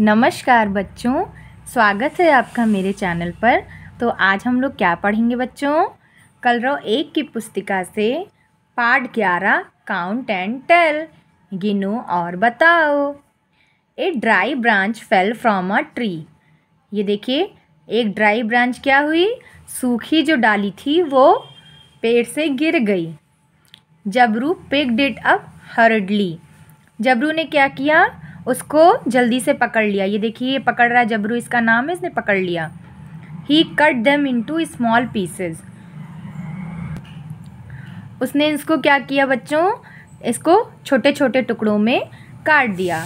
नमस्कार बच्चों स्वागत है आपका मेरे चैनल पर तो आज हम लोग क्या पढ़ेंगे बच्चों कल रो एक की पुस्तिका से पार्ट ग्यारह काउंट एंड टेल गिनो और बताओ a dry branch fell from a tree ये देखिए एक ड्राई ब्रांच क्या हुई सूखी जो डाली थी वो पेड़ से गिर गई Jabru picked it up hurriedly Jabru ने क्या किया उसको जल्दी से पकड़ लिया ये देखिए ये पकड़ रहा जबरू इसका नाम है इसने पकड़ लिया he cut them to small pieces उसने इसको क्या किया बच्चों इसको छोटे छोटे टुकड़ों में काट दिया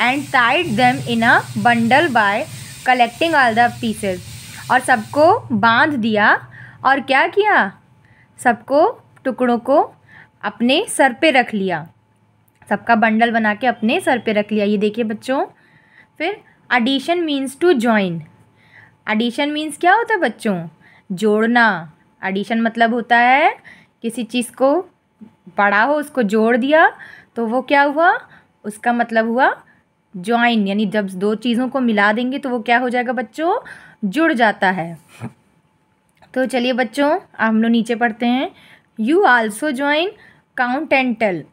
and tied them in a bundle by collecting all the pieces और सबको बांध दिया और क्या किया सबको टुकड़ों को अपने सर पे रख लिया सबका बंडल बना के अपने सर पे रख लिया ये देखिए बच्चों फिर addition means to join addition means क्या होता है बच्चों जोड़ना एडिशन मतलब होता है किसी चीज़ को पढ़ा हो उसको जोड़ दिया तो वो क्या हुआ उसका मतलब हुआ जॉइन यानी जब दो चीज़ों को मिला देंगे तो वो क्या हो जाएगा बच्चों जुड़ जाता है तो चलिए बच्चों हम लोग नीचे पढ़ते हैं यू आल्सो ज्वाइन काउंटेंटल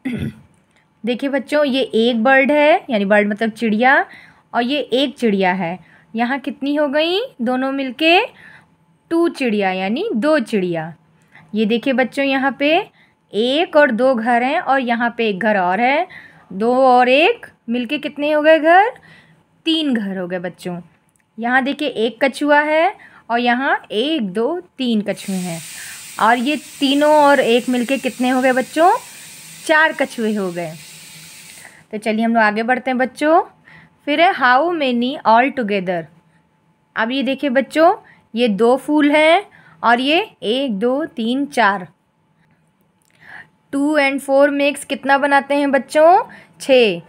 देखिए बच्चों ये एक बर्ड है यानी बर्ड मतलब चिड़िया और ये एक चिड़िया है यहाँ कितनी हो गई दोनों मिलके टू चिड़िया यानी दो चिड़िया ये देखिए बच्चों यहाँ पे एक और दो घर हैं और यहाँ पे एक घर और है दो और एक मिलके कितने हो गए घर तीन घर हो गए बच्चों यहाँ देखिए एक कछुआ है और यहाँ एक दो तीन कछुए हैं और ये तीनों और एक मिलके कितने हो गए बच्चों चार कछुए हो गए तो चलिए हम लोग आगे बढ़ते हैं बच्चों फिर है हाउ मैनी ऑल टुगेदर अब ये देखिए बच्चों ये दो फूल हैं और ये एक दो तीन चार टू एंड फोर मेक्स कितना बनाते हैं बच्चों छः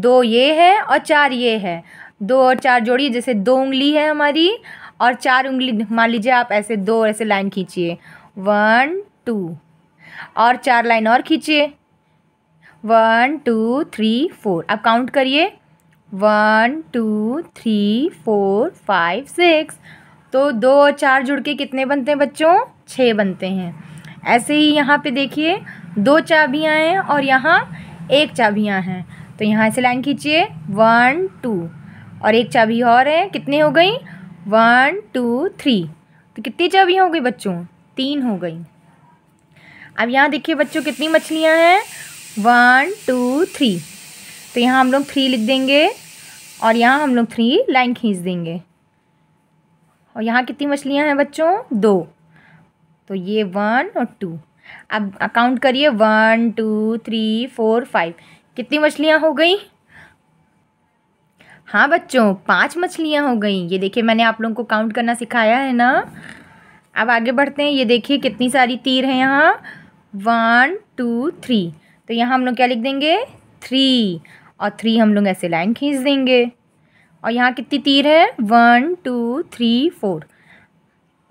दो ये है और चार ये है दो और चार जोड़िए जैसे दो उंगली है हमारी और चार उंगली मान लीजिए आप ऐसे दो ऐसे लाइन खींचिए वन टू और चार लाइन और खींचिए वन टू थ्री फोर अब काउंट करिए one two three four five six तो दो और चार जुड़ के कितने बनते हैं बच्चों छः बनते हैं ऐसे ही यहाँ पे देखिए दो चाबियाँ हैं और यहाँ एक चाबियाँ हैं तो यहाँ से लाइन खींचिए वन टू और एक चाबी और है कितने हो गई वन टू थ्री तो कितनी चाबियाँ हो गई बच्चों तीन हो गई अब यहाँ देखिए बच्चों कितनी मछलियाँ हैं वन टू थ्री तो यहाँ हम लोग थ्री लिख देंगे और यहाँ हम लोग थ्री लाइन खींच देंगे और यहाँ कितनी मछलियाँ हैं बच्चों दो तो ये वन और टू अब अकाउंट करिए one two three four five कितनी मछलियाँ हो गई हाँ बच्चों पांच मछलियाँ हो गई ये देखिए मैंने आप लोगों को काउंट करना सिखाया है ना अब आगे बढ़ते हैं ये देखिए कितनी सारी तीर हैं यहाँ वन टू थ्री तो यहाँ हम लोग क्या लिख देंगे थ्री और थ्री हम लोग ऐसे लाइन खींच देंगे और यहाँ कितनी तीर है one two three four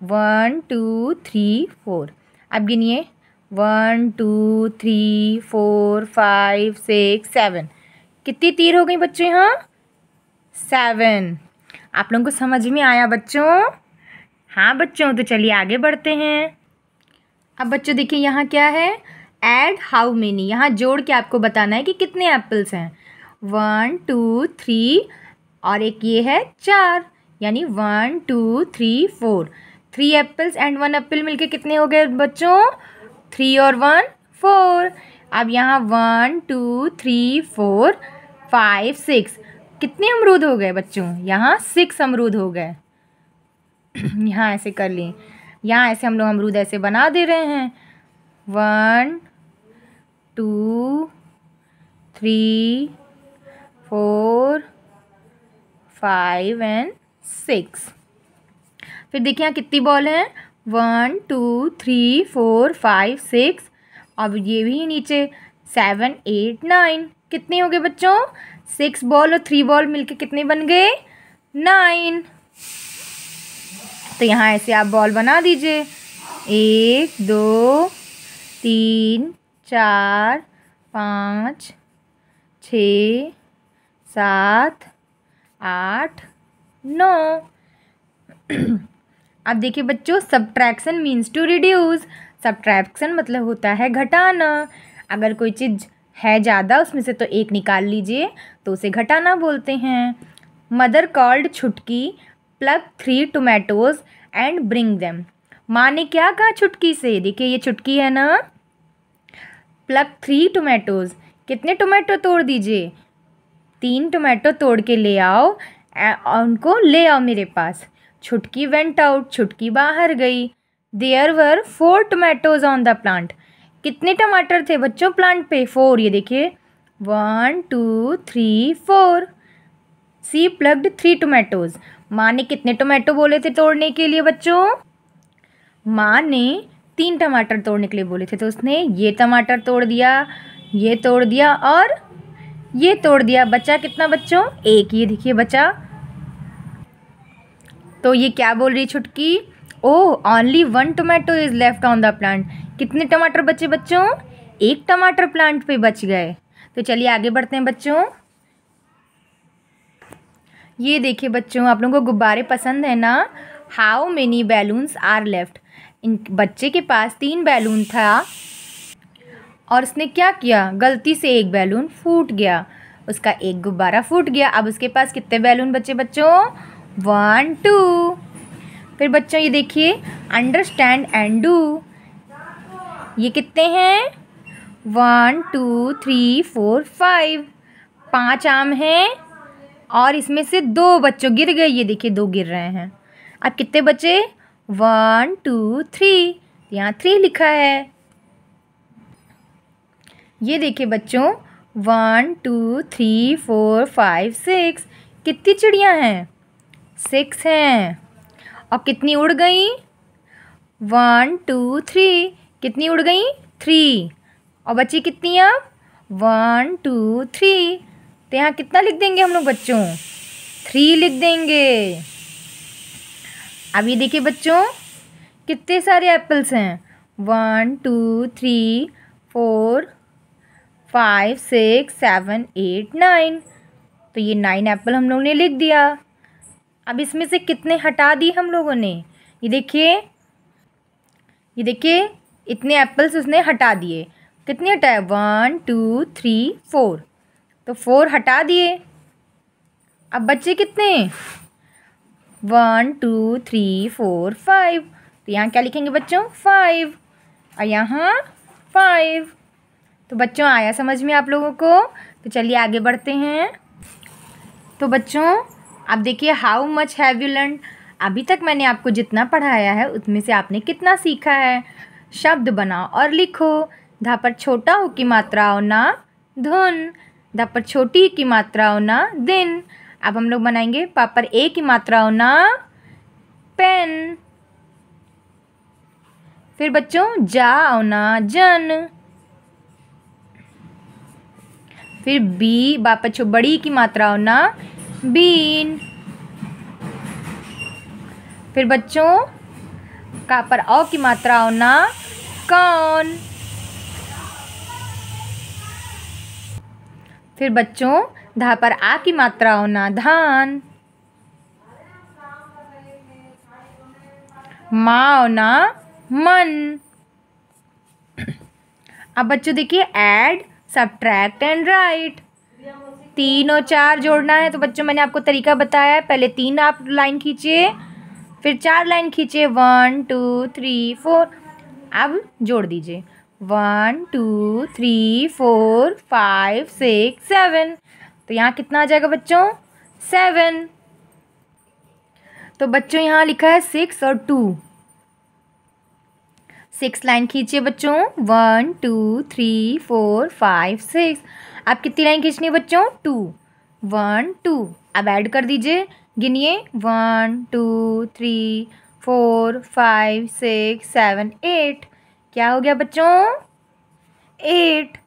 one two three four अब गिनिए one two three four five six seven कितनी तीर हो गई बच्चों यहाँ सेवन आप लोगों को समझ में आया बच्चों हाँ बच्चों तो चलिए आगे बढ़ते हैं अब बच्चों देखिए यहाँ क्या है एड हाउ मेनी यहाँ जोड़ के आपको बताना है कि कितने एप्पल्स हैं वन टू थ्री और एक ये है चार यानी one two three four three apples and one apple मिलके कितने हो गए बच्चों थ्री और वन फोर अब यहाँ one two three four five six कितने अमरूद हो गए बच्चों यहाँ सिक्स अमरूद हो गए यहाँ ऐसे कर लें यहाँ ऐसे हम लोग अमरूद ऐसे बना दे रहे हैं one two three four five and six फिर देखिए यहाँ कितनी बॉल हैं one two three four five six अब ये भी नीचे सेवन एट नाइन कितने हो गए बच्चों सिक्स बॉल और थ्री बॉल मिलके कितने बन गए नाइन तो यहाँ ऐसे आप बॉल बना दीजिए एक दो तीन चार पाँच छ सात आठ नौ अब देखिए बच्चों subtraction means to reduce subtraction मतलब होता है घटाना अगर कोई चीज़ है ज़्यादा उसमें से तो एक निकाल लीजिए तो उसे घटाना बोलते हैं mother called Chhutki pluck three tomatoes and bring them माँ ने क्या कहा छुटकी से देखिए ये छुटकी है ना प्लग थ्री टोमेटोज़ कितने टोमेटो तोड़ दीजिए तीन टोमेटो तोड़ के ले आओ उनको ले आओ मेरे पास छुटकी वेंट आउट छुटकी बाहर गई there were four tomatoes on the plant कितने टमाटर थे बच्चों प्लांट पे फोर ये देखिए one two three four she plucked three tomatoes माँ ने कितने टोमेटो बोले थे तोड़ने के लिए बच्चों माँ ने तीन टमाटर तोड़ने के लिए बोले थे तो उसने ये टमाटर तोड़ दिया ये तोड़ दिया और ये तोड़ दिया बच्चा कितना बच्चों एक ये देखिए बच्चा तो ये क्या बोल रही Chhutki oh only one tomato is left on the plant कितने टमाटर बचे बच्चों एक टमाटर प्लांट पे बच गए तो चलिए आगे बढ़ते हैं बच्चों ये देखिए बच्चों आप लोगों को गुब्बारे पसंद है ना how many balloons are left in बच्चे के पास तीन बैलून था और उसने क्या किया गलती से एक बैलून फूट गया उसका एक गुब्बारा फूट गया अब उसके पास कितने बैलून बचे बच्चों वन टू फिर बच्चों ये देखिए अंडरस्टैंड एंड डू ये कितने हैं one two three four five पांच आम हैं और इसमें से दो बच्चों गिर गए ये देखिए दो गिर रहे हैं अब कितने बचे वन टू थ्री यहाँ थ्री लिखा है ये देखिए बच्चों one two three four five six कितनी चिड़िया हैं सिक्स हैं और कितनी उड़ गई वन टू थ्री कितनी उड़ गई थ्री और बची कितनी अब वन टू थ्री तो यहाँ कितना लिख देंगे हम लोग बच्चों थ्री लिख देंगे अब ये देखिए बच्चों कितने सारे एप्पल्स हैं one two three four five six seven eight nine तो ये नाइन एप्पल हम लोगों ने लिख दिया अब इसमें से कितने हटा दिए हम लोगों ने ये देखिए ये देखिए इतने एप्पल्स उसने हटा दिए कितने हटाए वन टू थ्री फोर तो फोर हटा दिए अब बच्चे कितने one two three four five तो यहाँ क्या लिखेंगे बच्चों फाइव और यहाँ फाइव तो बच्चों आया समझ में आप लोगों को तो चलिए आगे बढ़ते हैं तो बच्चों आप देखिए how much have you learn अभी तक मैंने आपको जितना पढ़ाया है उसमें से आपने कितना सीखा है शब्द बनाओ और लिखो धा पर छोटा हो की मात्राओं ना धुन धा पर छोटी की मात्राओं ना दिन अब हम लोग बनाएंगे पापर ए की मात्रा होना पेन फिर बच्चों जा होना जन फिर बी बच्चों बड़ी की मात्रा होना बीन फिर बच्चों का पर औ की मात्रा होना कौन फिर बच्चों धा पर आ की मात्रा होना धान माँ होना मन अब बच्चों देखिए ऐड सब्ट्रैक्ट एंड राइट तीन और चार जोड़ना है तो बच्चों मैंने आपको तरीका बताया है पहले तीन आप लाइन खींचिए फिर चार लाइन खींचे वन टू थ्री फोर अब जोड़ दीजिए one two three four five six seven तो यहाँ कितना आ जाएगा बच्चों सेवन तो बच्चों यहाँ लिखा है सिक्स और टू सिक्स लाइन खींचिए बच्चों one two three four five six आप कितनी लाइन खींचनी है बच्चों टू वन टू अब ऐड कर दीजिए गिनिए one two three four five six seven eight क्या हो गया बच्चों एट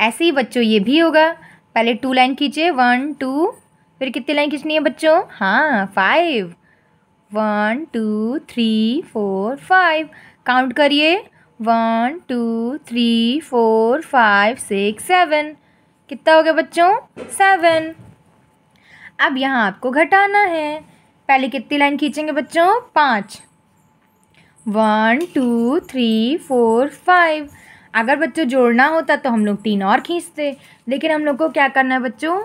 ऐसे ही बच्चों ये भी होगा पहले टू लाइन खींचे वन टू फिर कितनी लाइन खींचनी है बच्चों हाँ five one two three four five count करिए one two three four five six seven कितना हो गया बच्चों सेवन अब यहाँ आपको घटाना है पहले कितनी लाइन खींचेंगे बच्चों पाँच one two three four five अगर बच्चों जोड़ना होता तो हम लोग तीन और खींचते लेकिन हम लोग को क्या करना है बच्चों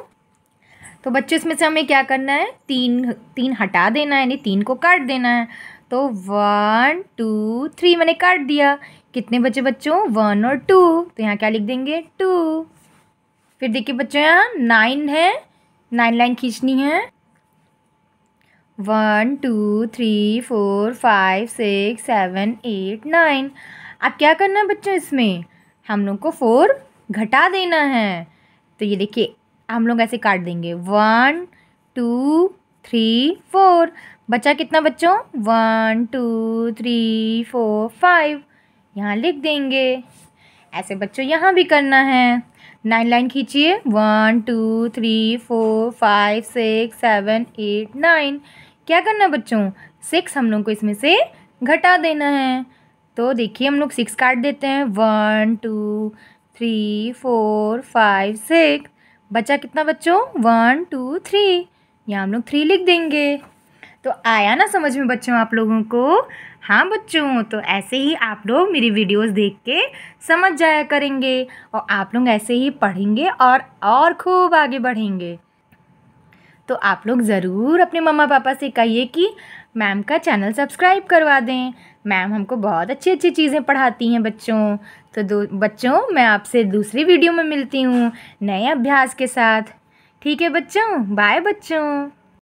तो बच्चों इसमें से हमें क्या करना है तीन तीन हटा देना है यानी तीन को काट देना है तो वन टू थ्री मैंने काट दिया कितने बचे बच्चों वन और टू तो यहाँ क्या लिख देंगे टू फिर देखिए बच्चों यहाँ नाइन है नाइन लाइन खींचनी है one two three four five six seven eight nine अब क्या करना है बच्चों इसमें हम लोग को फोर घटा देना है तो ये देखिए हम लोग ऐसे काट देंगे वन टू थ्री फोर बचा कितना बच्चों one two three four five यहाँ लिख देंगे ऐसे बच्चों यहाँ भी करना है नाइन लाइन खींचिए one two three four five six seven eight nine क्या करना बच्चों सिक्स हम लोग को इसमें से घटा देना है तो देखिए हम लोग सिक्स काट देते हैं one two three four five six बचा कितना बच्चों वन टू थ्री यहाँ हम लोग थ्री लिख देंगे तो आया ना समझ में बच्चों आप लोगों को हाँ बच्चों तो ऐसे ही आप लोग मेरी वीडियोस देख के समझ जाया करेंगे और आप लोग ऐसे ही पढ़ेंगे और और खूब आगे बढ़ेंगे तो आप लोग ज़रूर अपने मम्मा पापा से कहिए कि मैम का चैनल सब्सक्राइब करवा दें मैम हमको बहुत अच्छी अच्छी चीज़ें पढ़ाती हैं बच्चों तो बच्चों मैं आपसे दूसरी वीडियो में मिलती हूँ नए अभ्यास के साथ ठीक है बच्चों बाय बच्चों